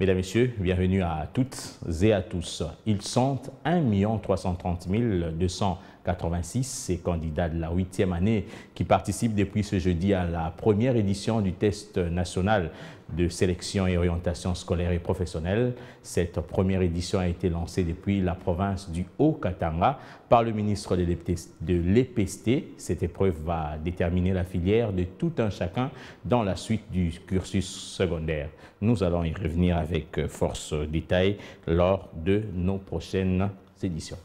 Mesdames, Messieurs, bienvenue à toutes et à tous. Ils sont 1 330 200 86, ces candidats de la huitième année qui participent depuis ce jeudi à la première édition du test national de sélection et orientation scolaire et professionnelle. Cette première édition a été lancée depuis la province du Haut-Katanga par le ministre de l'EPST. Cette épreuve va déterminer la filière de tout un chacun dans la suite du cursus secondaire. Nous allons y revenir avec euh, force détail lors de nos prochaines éditions.